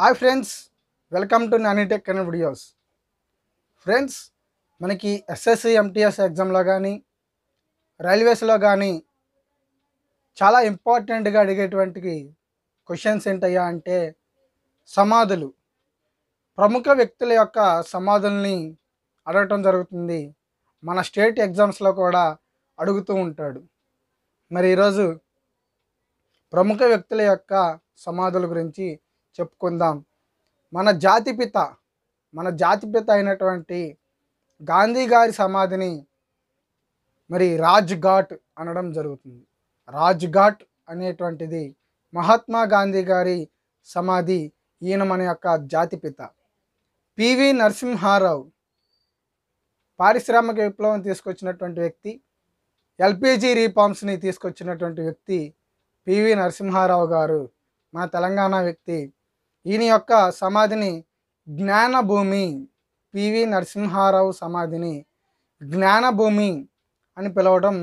hi friends welcome to Nanitech and videos friends మనకి SSC MTS ఎగ్జామ్లో కానీ రైల్వేస్లో కానీ చాలా ఇంపార్టెంట్గా అడిగేటువంటి క్వశ్చన్స్ ఏంటయ్యా అంటే సమాధులు ప్రముఖ వ్యక్తుల యొక్క సమాధుల్ని అడగటం జరుగుతుంది మన స్టేట్ ఎగ్జామ్స్లో కూడా అడుగుతూ ఉంటాడు మరి ఈరోజు ప్రముఖ వ్యక్తుల యొక్క సమాధుల గురించి చెప్పుకుందాం మన జాతిపిత మన జాతిపిత అయినటువంటి గాంధీ గారి సమాధిని మరి రాజ్ ఘాట్ అనడం జరుగుతుంది రాజ్ ఘాట్ అనేటువంటిది మహాత్మా గాంధీ గారి సమాధి ఈయన మన యొక్క జాతిపిత పివి నరసింహారావు పారిశ్రామిక విప్లవం తీసుకొచ్చినటువంటి వ్యక్తి ఎల్పిజి రీఫార్మ్స్ని తీసుకొచ్చినటువంటి వ్యక్తి పివి నరసింహారావు గారు మన తెలంగాణ వ్యక్తి ఈయన యొక్క సమాధిని జ్ఞానభూమి పివి నరసింహారావు సమాధిని జ్ఞానభూమి అని పిలవడం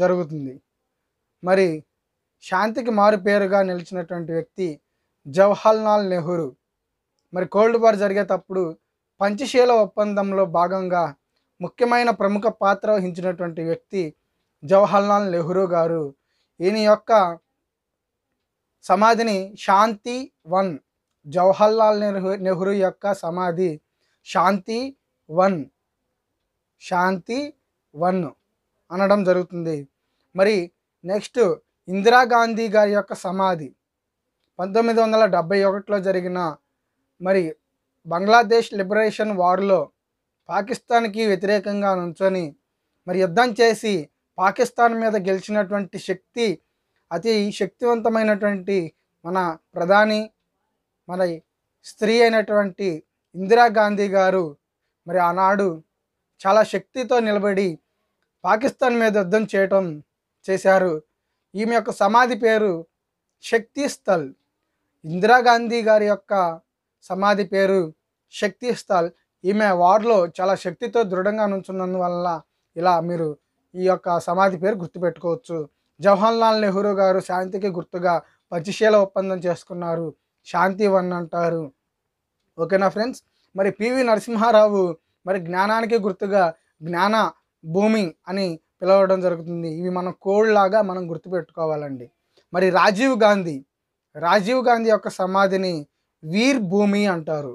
జరుగుతుంది మరి శాంతికి మారు పేరుగా నిలిచినటువంటి వ్యక్తి జవహర్లాల్ నెహ్రూ మరి కోల్డ్ వార్ జరిగేటప్పుడు పంచశీల ఒప్పందంలో భాగంగా ముఖ్యమైన ప్రముఖ పాత్ర వహించినటువంటి వ్యక్తి జవహర్లాల్ నెహ్రూ గారు ఈయన యొక్క సమాధిని శాంతి వన్ జవహర్లాల్ నెహ్రూ నెహ్రూ యొక్క సమాధి శాంతి వన్ శాంతి వన్ అనడం జరుగుతుంది మరి నెక్స్ట్ ఇందిరాగాంధీ గారి యొక్క సమాధి పంతొమ్మిది వందల డెబ్బై ఒకటిలో జరిగిన మరి బంగ్లాదేశ్ లిబరేషన్ వార్లో పాకిస్తాన్కి వ్యతిరేకంగా నుంచొని మరి యుద్ధం చేసి పాకిస్తాన్ మీద గెలిచినటువంటి శక్తి అతి శక్తివంతమైనటువంటి మన ప్రధాని మన స్త్రీ అయినటువంటి ఇందిరాగాంధీ గారు మరి ఆనాడు చాలా శక్తితో నిలబడి పాకిస్తాన్ మీద యుద్ధం చేయటం చేశారు ఈమె యొక్క సమాధి పేరు శక్తి స్థల్ ఇందిరాగాంధీ గారి యొక్క సమాధి పేరు శక్తి స్థల్ ఈమె వార్లో చాలా శక్తితో దృఢంగా నుంచున్నందువల్ల ఇలా మీరు ఈ యొక్క సమాధి పేరు గుర్తుపెట్టుకోవచ్చు జవహర్లాల్ నెహ్రూ గారు శాంతికి గుర్తుగా పచ్చిశీల ఒప్పందం చేసుకున్నారు శాంతివన్ అంటారు ఓకేనా ఫ్రెండ్స్ మరి పివి నరసింహారావు మరి జ్ఞానానికి గుర్తుగా జ్ఞాన భూమి అని పిలవడం జరుగుతుంది ఇవి మనం కోడ్ లాగా మనం గుర్తుపెట్టుకోవాలండి మరి రాజీవ్ గాంధీ రాజీవ్ గాంధీ యొక్క సమాధిని వీర్ భూమి అంటారు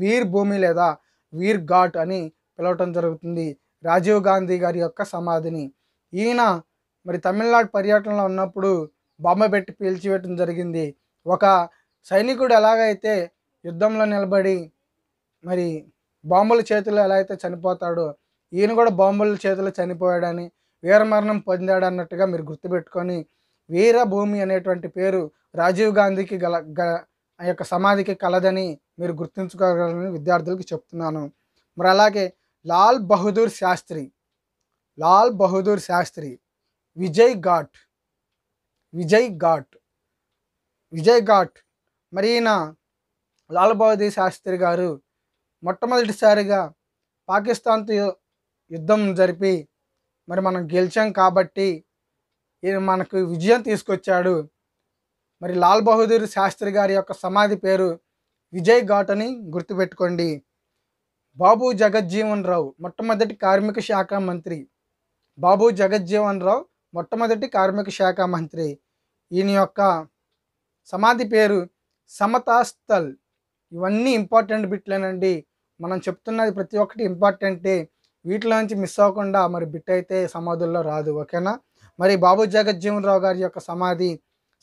వీర్ భూమి లేదా వీర్ ఘాట్ అని పిలవటం జరుగుతుంది రాజీవ్ గాంధీ గారి యొక్క సమాధిని ఈయన మరి తమిళనాడు పర్యటనలో ఉన్నప్పుడు బొమ్మ పెట్టి పీల్చివేయటం జరిగింది ఒక సైనికుడు ఎలాగైతే యుద్ధంలో నిలబడి మరి బాంబుల చేతిలో ఎలా అయితే చనిపోతాడో ఈయన కూడా బాంబుల చేతిలో చనిపోయాడని వీరమరణం పొందాడు అన్నట్టుగా మీరు గుర్తుపెట్టుకొని వీరభూమి అనేటువంటి పేరు రాజీవ్ గాంధీకి గల ఆ యొక్క సమాధికి కలదని మీరు గుర్తుంచుకోగలని విద్యార్థులకి చెప్తున్నాను మరి అలాగే లాల్ బహదూర్ శాస్త్రి లాల్ బహదూర్ శాస్త్రి విజయ్ ఘాట్ విజయ్ ఘాట్ విజయ్ ఘాట్ మరి ఈయన లాల్ శాస్త్రి గారు మొట్టమొదటిసారిగా పాకిస్తాన్తో యుద్ధం జరిపి మరి మనం గెలిచాం కాబట్టి ఈయన మనకు విజయం తీసుకొచ్చాడు మరి లాల్ బహదూర్ శాస్త్రి గారి యొక్క సమాధి పేరు విజయ్ ఘాట్ అని గుర్తుపెట్టుకోండి బాబు జగజ్జీవన్ రావు మొట్టమొదటి కార్మిక శాఖ మంత్రి బాబు జగజ్జీవన్ రావు మొట్టమొదటి కార్మిక శాఖ మంత్రి ఈయన యొక్క సమాధి పేరు సమతాస్థల్ ఇవన్నీ ఇంపార్టెంట్ బిట్లేనండి మనం చెప్తున్నది ప్రతి ఒక్కటి ఇంపార్టెంటే వీటిలోంచి మిస్ అవ్వకుండా మరి బిట్ అయితే సమాధుల్లో రాదు ఓకేనా మరి బాబు జగజ్జీవనరావు గారి యొక్క సమాధి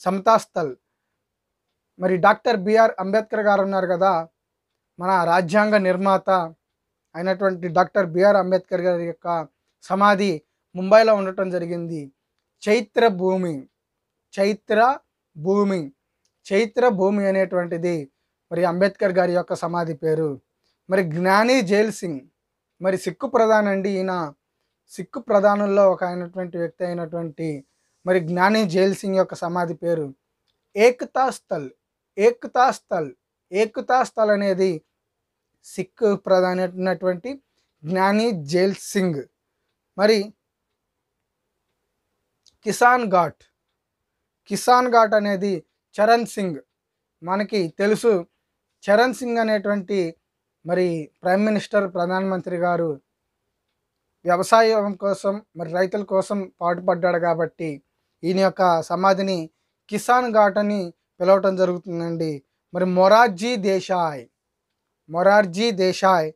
సమతాస్థల్ మరి డాక్టర్ బిఆర్ అంబేద్కర్ గారు ఉన్నారు కదా మన రాజ్యాంగ నిర్మాత అయినటువంటి డాక్టర్ బిఆర్ అంబేద్కర్ గారి యొక్క సమాధి ముంబైలో ఉండటం జరిగింది చైత్ర భూమి చైత్ర భూమి చైత్ర భూమి అనేటువంటిది మరి అంబేద్కర్ గారి యొక్క సమాధి పేరు మరి జ్ఞాని జైల్ సింగ్ మరి సిక్కు ప్రధాన్ అండి ఈయన సిక్కు ప్రధానుల్లో ఒక అయినటువంటి వ్యక్తి అయినటువంటి మరి జ్ఞాని జైల్ సింగ్ యొక్క సమాధి పేరు ఏకతా స్థల్ ఏకతా స్థల్ ఏకతా స్థల్ అనేది సిక్కు ప్రధానటువంటి జ్ఞాని జైల్ సింగ్ మరి కిసాన్ ఘాట్ కిసాన్ ఘాట్ అనేది చరణ్ సింగ్ మనకి తెలుసు చరణ్ సింగ్ అనేటువంటి మరి ప్రైమ్ మినిస్టర్ ప్రధానమంత్రి గారు వ్యవసాయం కోసం మరి రైతుల కోసం పాటుపడ్డాడు కాబట్టి ఈయన యొక్క సమాధిని కిసాన్ ఘాట్ అని పిలవటం జరుగుతుందండి మరి మొరార్జీ దేశాయ్ మొరార్జీ దేశాయ్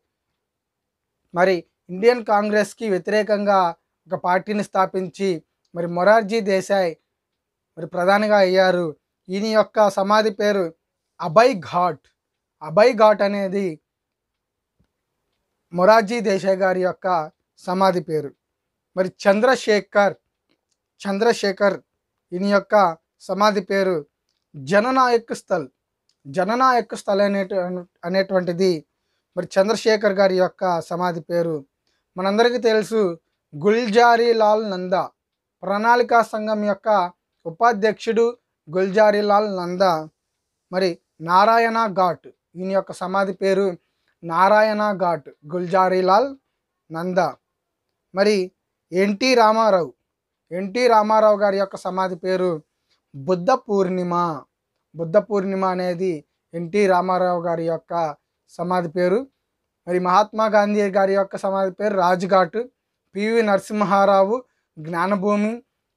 మరి ఇండియన్ కాంగ్రెస్కి వ్యతిరేకంగా ఒక పార్టీని స్థాపించి మరి మొరార్జీ దేశాయ్ మరి ప్రధానిగా అయ్యారు ఈయన యొక్క సమాధి పేరు అభయ్ ఘాట్ అభయ్ ఘాట్ అనేది మొరార్జీ దేశాయ్ గారి యొక్క సమాధి పేరు మరి చంద్రశేఖర్ చంద్రశేఖర్ ఈయన యొక్క సమాధి పేరు జననాయక్ స్థల్ జననాయక్ స్థల్ అనేటు అనేటువంటిది మరి చంద్రశేఖర్ గారి యొక్క సమాధి పేరు మనందరికీ తెలుసు గుల్జారీలాల్ నందా ప్రణాళికా సంఘం యొక్క ఉపాధ్యక్షుడు గుల్జారీలాల్ నంద మరి నారాయణ ఘాట్ ఈయన యొక్క సమాధి పేరు నారాయణ ఘాట్ గుల్జారీలాల్ నంద మరి ఎన్టీ రామారావు ఎన్టీ రామారావు గారి యొక్క సమాధి పేరు బుద్ధ పూర్ణిమ బుద్ధ పూర్ణిమ అనేది ఎన్టీ రామారావు గారి యొక్క సమాధి పేరు మరి మహాత్మా గాంధీ గారి యొక్క సమాధి పేరు రాజ్ఘాట్ పివి నరసింహారావు జ్ఞానభూమి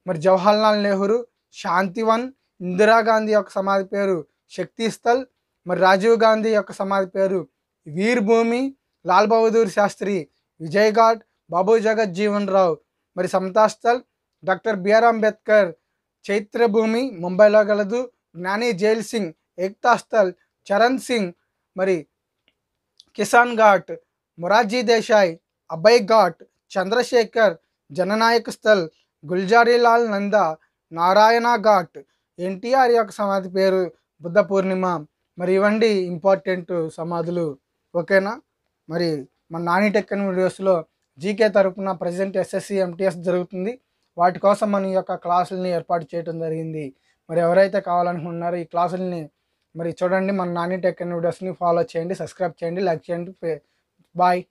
మరి జవహర్లాల్ నెహ్రూ శాంతివన్ ఇందిరాగాంధీ యొక్క సమాధి పేరు శక్తిస్థల్ మరి రాజీవ్ గాంధీ యొక్క సమాధి పేరు వీర్ భూమి లాల్ బహదూర్ శాస్త్రి విజయ్ ఘాట్ బాబు జగజ్జీవన్ రావు మరి సమతాస్థల్ డాక్టర్ బిఆర్ అంబేద్కర్ చైత్ర భూమి ముంబైలో గలదు జ్ఞాని జైల్ సింగ్ ఏక్తాస్థల్ చరణ్ సింగ్ మరి కిసాన్ ఘాట్ మొరార్జీ దేశాయ్ అభయ్ ఘాట్ చంద్రశేఖర్ జననాయక్ స్థల్ గుల్జారీలాల్ నందా నారాయణ ఘాట్ ఎన్టీఆర్ యొక్క సమాధి పేరు బుద్ధ పూర్ణిమ మరి ఇవండి ఇంపార్టెంట్ సమాధులు ఓకేనా మరి మన నాని టెక్కన్ వీడియోస్లో జీకే తరపున ప్రజెంట్ ఎస్ఎస్సి ఎంటీఎస్ జరుగుతుంది వాటి కోసం మన యొక్క క్లాసులని ఏర్పాటు చేయడం జరిగింది మరి ఎవరైతే కావాలనుకుంటున్నారో ఈ క్లాసుల్ని మరి చూడండి మన నాని టెక్కన్ వీడియోస్ని ఫాలో చేయండి సబ్స్క్రైబ్ చేయండి లైక్ చేయండి బాయ్